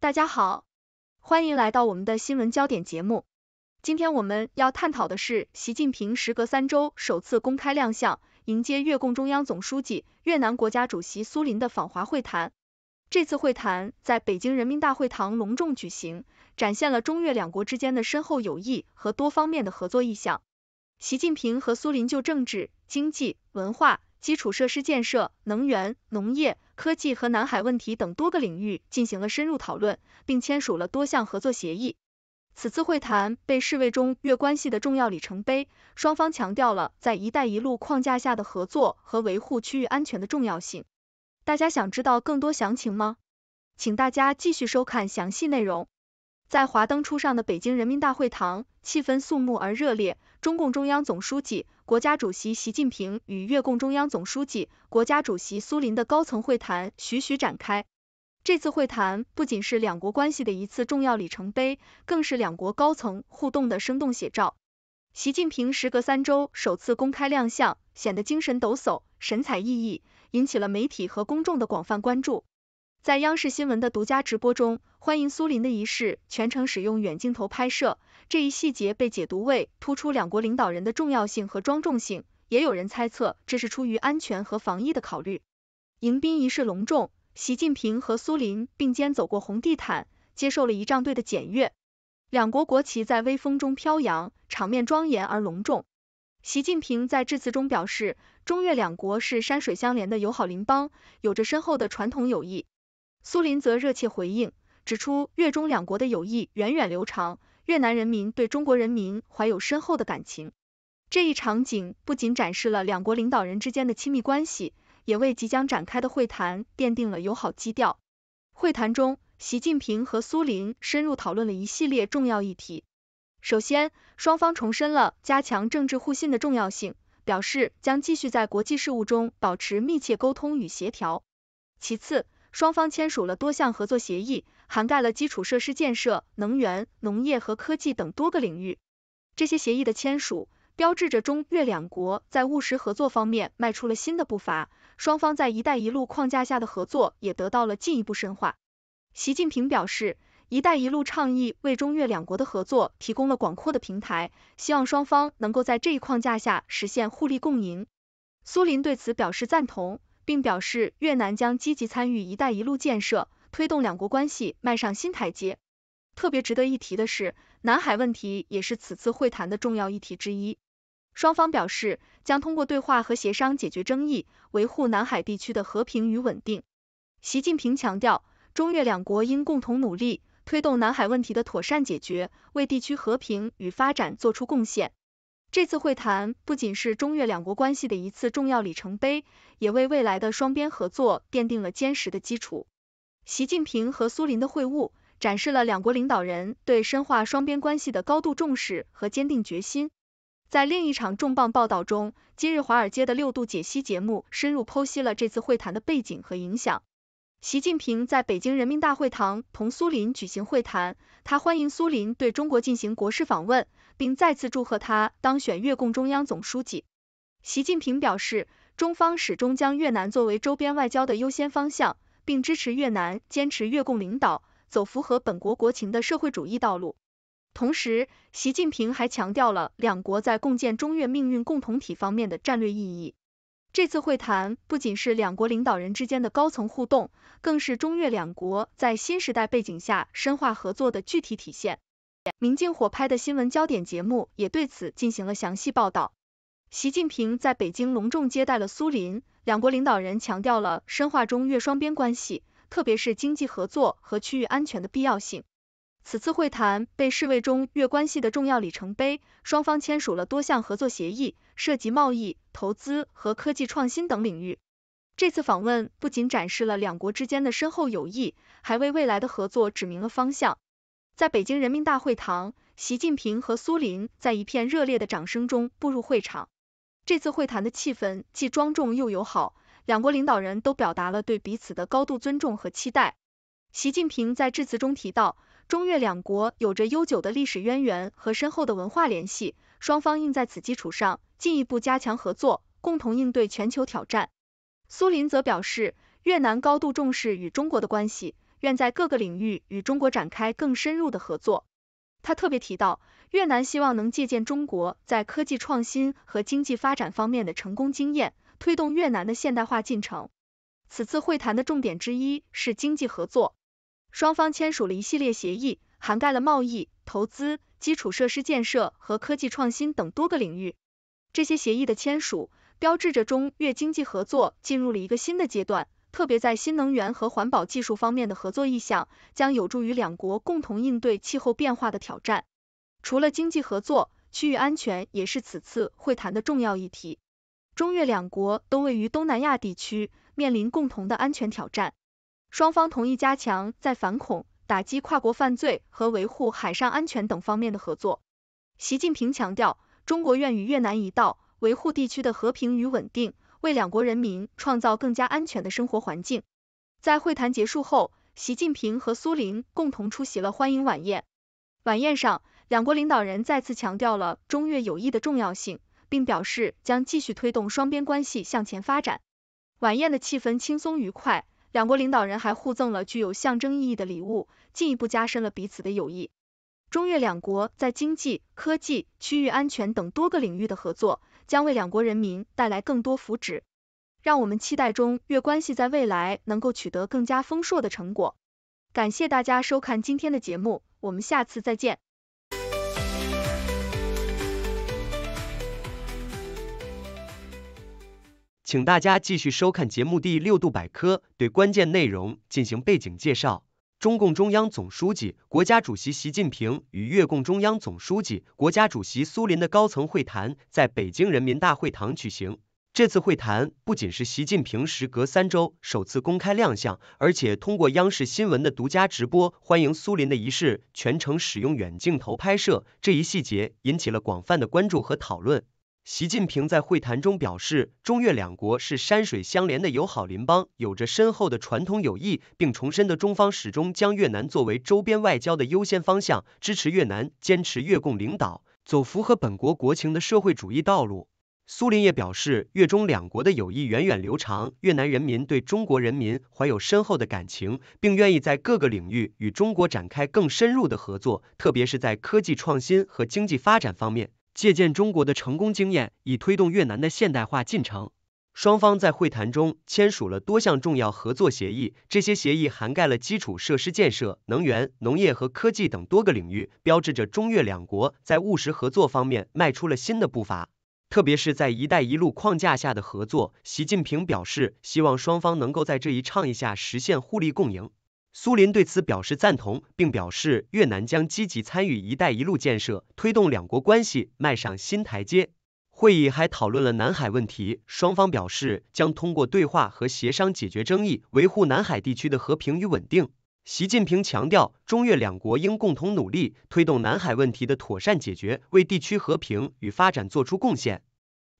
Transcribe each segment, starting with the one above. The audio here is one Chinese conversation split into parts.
大家好，欢迎来到我们的新闻焦点节目。今天我们要探讨的是习近平时隔三周首次公开亮相，迎接越共中央总书记、越南国家主席苏林的访华会谈。这次会谈在北京人民大会堂隆重举行，展现了中越两国之间的深厚友谊和多方面的合作意向。习近平和苏林就政治、经济、文化。基础设施建设、能源、农业、科技和南海问题等多个领域进行了深入讨论，并签署了多项合作协议。此次会谈被视为中越关系的重要里程碑，双方强调了在“一带一路”框架下的合作和维护区域安全的重要性。大家想知道更多详情吗？请大家继续收看详细内容。在华灯初上的北京人民大会堂，气氛肃穆而热烈。中共中央总书记、国家主席习近平与越共中央总书记、国家主席苏林的高层会谈徐徐展开。这次会谈不仅是两国关系的一次重要里程碑，更是两国高层互动的生动写照。习近平时隔三周首次公开亮相，显得精神抖擞、神采奕奕，引起了媒体和公众的广泛关注。在央视新闻的独家直播中，欢迎苏林的仪式全程使用远镜头拍摄。这一细节被解读为突出两国领导人的重要性和庄重性，也有人猜测这是出于安全和防疫的考虑。迎宾仪式隆重，习近平和苏林并肩走过红地毯，接受了仪仗队的检阅。两国国旗在微风中飘扬，场面庄严而隆重。习近平在致辞中表示，中越两国是山水相连的友好邻邦，有着深厚的传统友谊。苏林则热切回应，指出越中两国的友谊源远流长。越南人民对中国人民怀有深厚的感情。这一场景不仅展示了两国领导人之间的亲密关系，也为即将展开的会谈奠定了友好基调。会谈中，习近平和苏林深入讨论了一系列重要议题。首先，双方重申了加强政治互信的重要性，表示将继续在国际事务中保持密切沟通与协调。其次，双方签署了多项合作协议，涵盖了基础设施建设、能源、农业和科技等多个领域。这些协议的签署，标志着中越两国在务实合作方面迈出了新的步伐。双方在“一带一路”框架下的合作也得到了进一步深化。习近平表示，“一带一路”倡议为中越两国的合作提供了广阔的平台，希望双方能够在这一框架下实现互利共赢。苏林对此表示赞同。并表示越南将积极参与“一带一路”建设，推动两国关系迈上新台阶。特别值得一提的是，南海问题也是此次会谈的重要议题之一。双方表示将通过对话和协商解决争议，维护南海地区的和平与稳定。习近平强调，中越两国应共同努力，推动南海问题的妥善解决，为地区和平与发展作出贡献。这次会谈不仅是中越两国关系的一次重要里程碑，也为未来的双边合作奠定了坚实的基础。习近平和苏林的会晤，展示了两国领导人对深化双边关系的高度重视和坚定决心。在另一场重磅报道中，今日华尔街的六度解析节目深入剖析了这次会谈的背景和影响。习近平在北京人民大会堂同苏林举行会谈，他欢迎苏林对中国进行国事访问，并再次祝贺他当选越共中央总书记。习近平表示，中方始终将越南作为周边外交的优先方向，并支持越南坚持越共领导，走符合本国国情的社会主义道路。同时，习近平还强调了两国在共建中越命运共同体方面的战略意义。这次会谈不仅是两国领导人之间的高层互动，更是中越两国在新时代背景下深化合作的具体体现。《明镜火拍》的新闻焦点节目也对此进行了详细报道。习近平在北京隆重接待了苏林，两国领导人强调了深化中越双边关系，特别是经济合作和区域安全的必要性。此次会谈被视为中越关系的重要里程碑，双方签署了多项合作协议，涉及贸易、投资和科技创新等领域。这次访问不仅展示了两国之间的深厚友谊，还为未来的合作指明了方向。在北京人民大会堂，习近平和苏林在一片热烈的掌声中步入会场。这次会谈的气氛既庄重又友好，两国领导人都表达了对彼此的高度尊重和期待。习近平在致辞中提到。中越两国有着悠久的历史渊源和深厚的文化联系，双方应在此基础上进一步加强合作，共同应对全球挑战。苏林则表示，越南高度重视与中国的关系，愿在各个领域与中国展开更深入的合作。他特别提到，越南希望能借鉴中国在科技创新和经济发展方面的成功经验，推动越南的现代化进程。此次会谈的重点之一是经济合作。双方签署了一系列协议，涵盖了贸易、投资、基础设施建设和科技创新等多个领域。这些协议的签署标志着中越经济合作进入了一个新的阶段，特别在新能源和环保技术方面的合作意向将有助于两国共同应对气候变化的挑战。除了经济合作，区域安全也是此次会谈的重要议题。中越两国都位于东南亚地区，面临共同的安全挑战。双方同意加强在反恐、打击跨国犯罪和维护海上安全等方面的合作。习近平强调，中国愿与越南一道，维护地区的和平与稳定，为两国人民创造更加安全的生活环境。在会谈结束后，习近平和苏林共同出席了欢迎晚宴。晚宴上，两国领导人再次强调了中越友谊的重要性，并表示将继续推动双边关系向前发展。晚宴的气氛轻松愉快。两国领导人还互赠了具有象征意义的礼物，进一步加深了彼此的友谊。中越两国在经济、科技、区域安全等多个领域的合作，将为两国人民带来更多福祉。让我们期待中越关系在未来能够取得更加丰硕的成果。感谢大家收看今天的节目，我们下次再见。请大家继续收看节目《第六度百科》，对关键内容进行背景介绍。中共中央总书记、国家主席习近平与越共中央总书记、国家主席苏林的高层会谈在北京人民大会堂举行。这次会谈不仅是习近平时隔三周首次公开亮相，而且通过央视新闻的独家直播，欢迎苏林的仪式全程使用远镜头拍摄，这一细节引起了广泛的关注和讨论。习近平在会谈中表示，中越两国是山水相连的友好邻邦，有着深厚的传统友谊，并重申的中方始终将越南作为周边外交的优先方向，支持越南坚持越共领导，走符合本国国情的社会主义道路。苏林也表示，越中两国的友谊源远流长，越南人民对中国人民怀有深厚的感情，并愿意在各个领域与中国展开更深入的合作，特别是在科技创新和经济发展方面。借鉴中国的成功经验，以推动越南的现代化进程。双方在会谈中签署了多项重要合作协议，这些协议涵盖了基础设施建设、能源、农业和科技等多个领域，标志着中越两国在务实合作方面迈出了新的步伐。特别是在“一带一路”框架下的合作，习近平表示希望双方能够在这一倡议下实现互利共赢。苏林对此表示赞同，并表示越南将积极参与“一带一路”建设，推动两国关系迈上新台阶。会议还讨论了南海问题，双方表示将通过对话和协商解决争议，维护南海地区的和平与稳定。习近平强调，中越两国应共同努力，推动南海问题的妥善解决，为地区和平与发展作出贡献。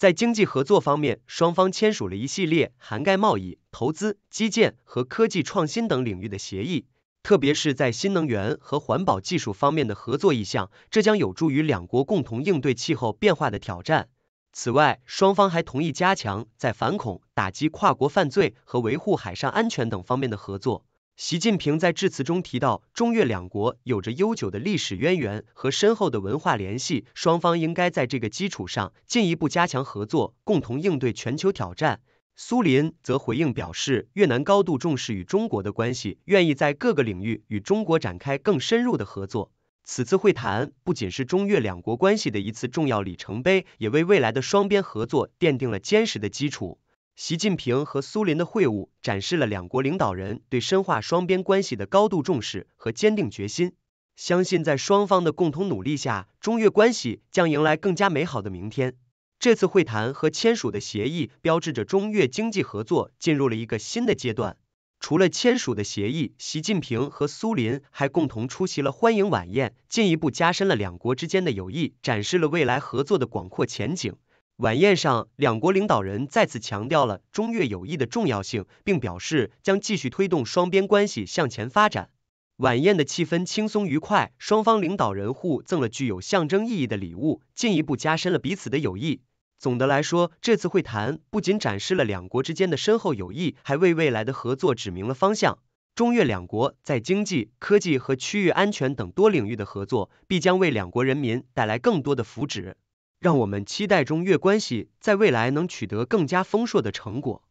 在经济合作方面，双方签署了一系列涵盖贸易、投资、基建和科技创新等领域的协议。特别是在新能源和环保技术方面的合作意向，这将有助于两国共同应对气候变化的挑战。此外，双方还同意加强在反恐、打击跨国犯罪和维护海上安全等方面的合作。习近平在致辞中提到，中越两国有着悠久的历史渊源和深厚的文化联系，双方应该在这个基础上进一步加强合作，共同应对全球挑战。苏林则回应表示，越南高度重视与中国的关系，愿意在各个领域与中国展开更深入的合作。此次会谈不仅是中越两国关系的一次重要里程碑，也为未来的双边合作奠定了坚实的基础。习近平和苏林的会晤展示了两国领导人对深化双边关系的高度重视和坚定决心。相信在双方的共同努力下，中越关系将迎来更加美好的明天。这次会谈和签署的协议标志着中越经济合作进入了一个新的阶段。除了签署的协议，习近平和苏林还共同出席了欢迎晚宴，进一步加深了两国之间的友谊，展示了未来合作的广阔前景。晚宴上，两国领导人再次强调了中越友谊的重要性，并表示将继续推动双边关系向前发展。晚宴的气氛轻松愉快，双方领导人互赠了具有象征意义的礼物，进一步加深了彼此的友谊。总的来说，这次会谈不仅展示了两国之间的深厚友谊，还为未来的合作指明了方向。中越两国在经济、科技和区域安全等多领域的合作，必将为两国人民带来更多的福祉。让我们期待中越关系在未来能取得更加丰硕的成果。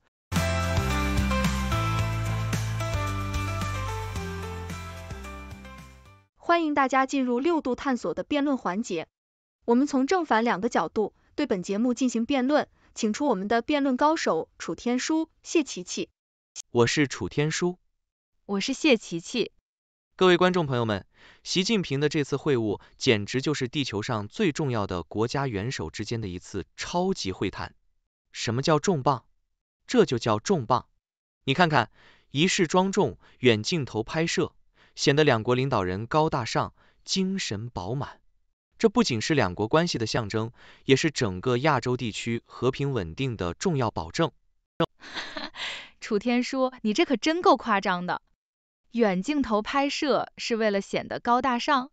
欢迎大家进入六度探索的辩论环节，我们从正反两个角度对本节目进行辩论，请出我们的辩论高手楚天舒、谢琪琪。我是楚天舒。我是谢琪琪。各位观众朋友们，习近平的这次会晤简直就是地球上最重要的国家元首之间的一次超级会谈。什么叫重磅？这就叫重磅！你看看，仪式庄重，远镜头拍摄，显得两国领导人高大上、精神饱满。这不仅是两国关系的象征，也是整个亚洲地区和平稳定的重要保证。楚天舒，你这可真够夸张的。远镜头拍摄是为了显得高大上，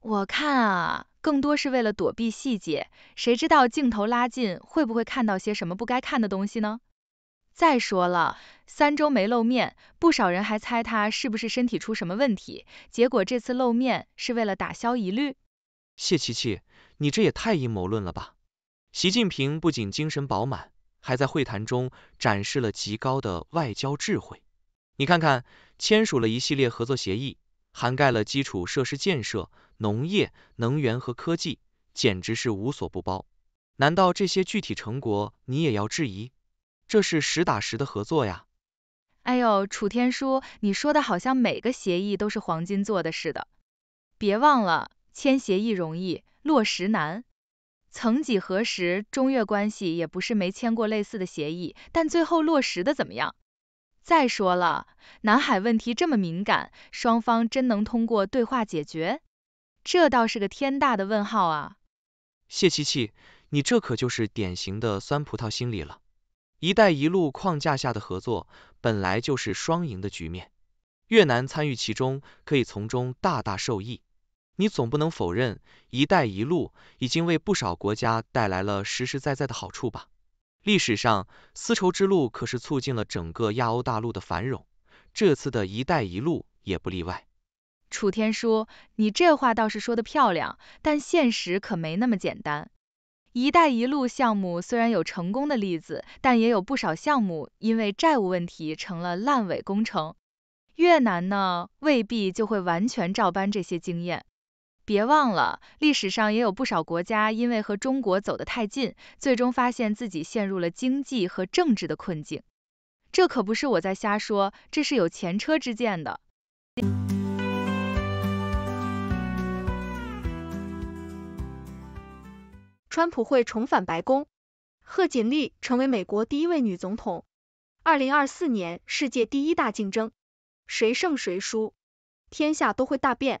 我看啊，更多是为了躲避细节。谁知道镜头拉近会不会看到些什么不该看的东西呢？再说了，三周没露面，不少人还猜他是不是身体出什么问题，结果这次露面是为了打消疑虑。谢琪琪，你这也太阴谋论了吧！习近平不仅精神饱满，还在会谈中展示了极高的外交智慧。你看看，签署了一系列合作协议，涵盖了基础设施建设、农业、能源和科技，简直是无所不包。难道这些具体成果你也要质疑？这是实打实的合作呀！哎呦，楚天舒，你说的好像每个协议都是黄金做的似的。别忘了，签协议容易，落实难。曾几何时，中越关系也不是没签过类似的协议，但最后落实的怎么样？再说了，南海问题这么敏感，双方真能通过对话解决？这倒是个天大的问号啊！谢七七，你这可就是典型的酸葡萄心理了。“一带一路”框架下的合作本来就是双赢的局面，越南参与其中可以从中大大受益。你总不能否认“一带一路”已经为不少国家带来了实实在在的好处吧？历史上，丝绸之路可是促进了整个亚欧大陆的繁荣，这次的一带一路也不例外。楚天舒，你这话倒是说的漂亮，但现实可没那么简单。一带一路项目虽然有成功的例子，但也有不少项目因为债务问题成了烂尾工程。越南呢，未必就会完全照搬这些经验。别忘了，历史上也有不少国家因为和中国走得太近，最终发现自己陷入了经济和政治的困境。这可不是我在瞎说，这是有前车之鉴的。川普会重返白宫，贺锦丽成为美国第一位女总统。二零二四年，世界第一大竞争，谁胜谁输，天下都会大变。